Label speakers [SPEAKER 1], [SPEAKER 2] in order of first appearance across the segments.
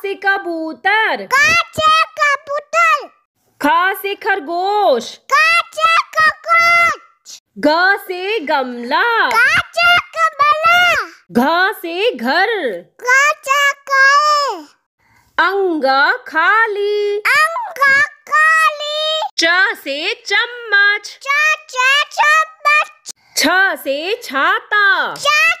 [SPEAKER 1] से कबूतर कबूतर खा से खरगोश ग से गमला घा से घर अंगा खाली अंगा खाली च से चम्मच च से छाता चा,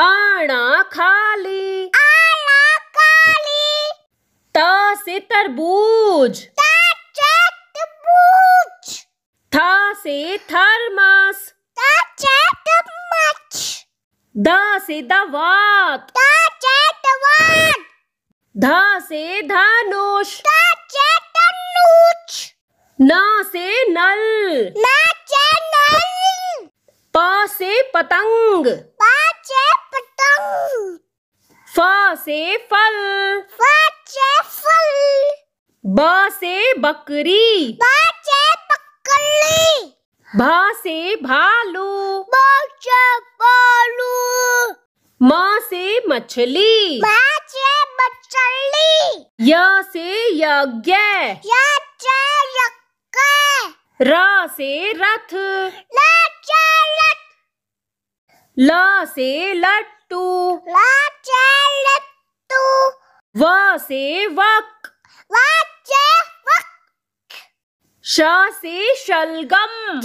[SPEAKER 1] आना खाली आना खाली ता से तरबूज था से थर्मस दा से दवात धा से धनुष ना से नल न नल पा से पतंग प फ से फल फल ब से बकरी ब बकरी भ से भालू भ भालू म से मछली म मछली य से यज्ञ य यज्ञ र से रथ ल से रथ ल से लठ लट्टू लट्टू व से वक वक श से शलगम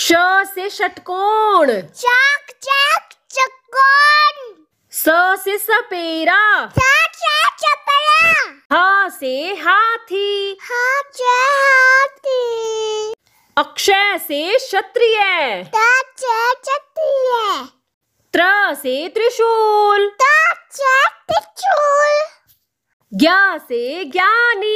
[SPEAKER 1] श से षटकोण चक चक चकोण स से सपेरा चा चा चपेरा ह से हाथी हा चे अक्षय से क्षत्रिय क्षत्रिय त्र से त्रिशूल त्रिशूल ज्ञा से ज्ञानी